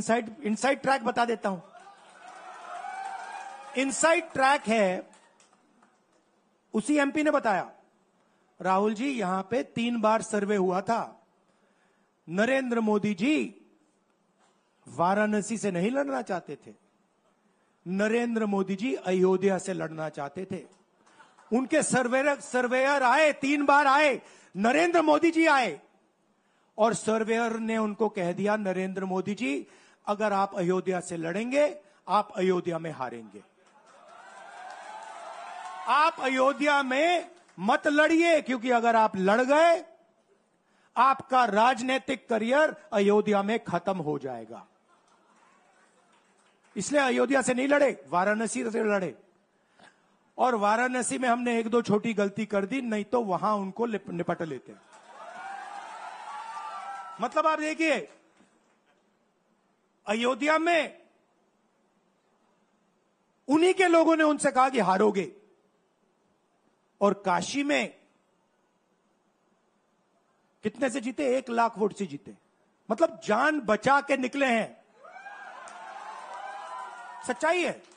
inside inside track बता देता हूं इनसाइड ट्रैक है उसी एमपी ने बताया राहुल जी यहां पे तीन बार सर्वे हुआ था नरेंद्र मोदी जी वाराणसी से नहीं लड़ना चाहते थे नरेंद्र मोदी जी अयोध्या से लड़ना चाहते थे उनके सर्वेयर सर्वेयर आए तीन बार आए नरेंद्र मोदी जी आए और सर्वेयर ने उनको कह दिया नरेंद्र मोदी जी अगर आप अयोध्या से लड़ेंगे आप अयोध्या में हारेंगे आप अयोध्या में मत लड़िए क्योंकि अगर आप लड़ गए आपका राजनीतिक करियर अयोध्या में खत्म हो जाएगा इसलिए अयोध्या से नहीं लड़े वाराणसी से लड़े और वाराणसी में हमने एक दो छोटी गलती कर दी नहीं तो वहां उनको निपट लेते मतलब आप देखिए अयोध्या में उन्हीं के लोगों ने उनसे कहा कि हारोगे और काशी में कितने से जीते एक लाख वोट से जीते मतलब जान बचा के निकले हैं सच्चाई है